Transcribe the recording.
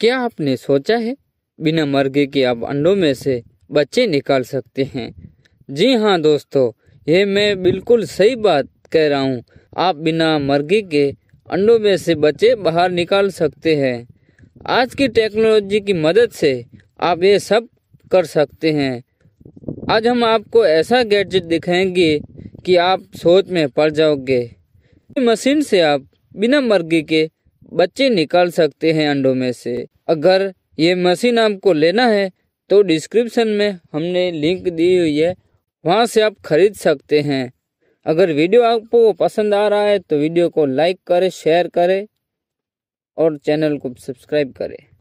क्या आपने सोचा है बिना मर्गे के आप अंडों में से बच्चे निकाल सकते हैं जी हाँ दोस्तों ये मैं बिल्कुल सही बात कह रहा हूँ आप बिना मर्गे के अंडों में से बच्चे बाहर निकाल सकते हैं आज की टेक्नोलॉजी की मदद से आप ये सब कर सकते हैं आज हम आपको ऐसा गैजेट दिखाएंगे कि आप सोच में पड़ जाओगे मशीन से आप बिना मर्गी के बच्चे निकाल सकते हैं अंडों में से अगर ये मशीन आपको लेना है तो डिस्क्रिप्शन में हमने लिंक दी हुई है वहाँ से आप खरीद सकते हैं अगर वीडियो आपको पसंद आ रहा है तो वीडियो को लाइक करें शेयर करें और चैनल को सब्सक्राइब करें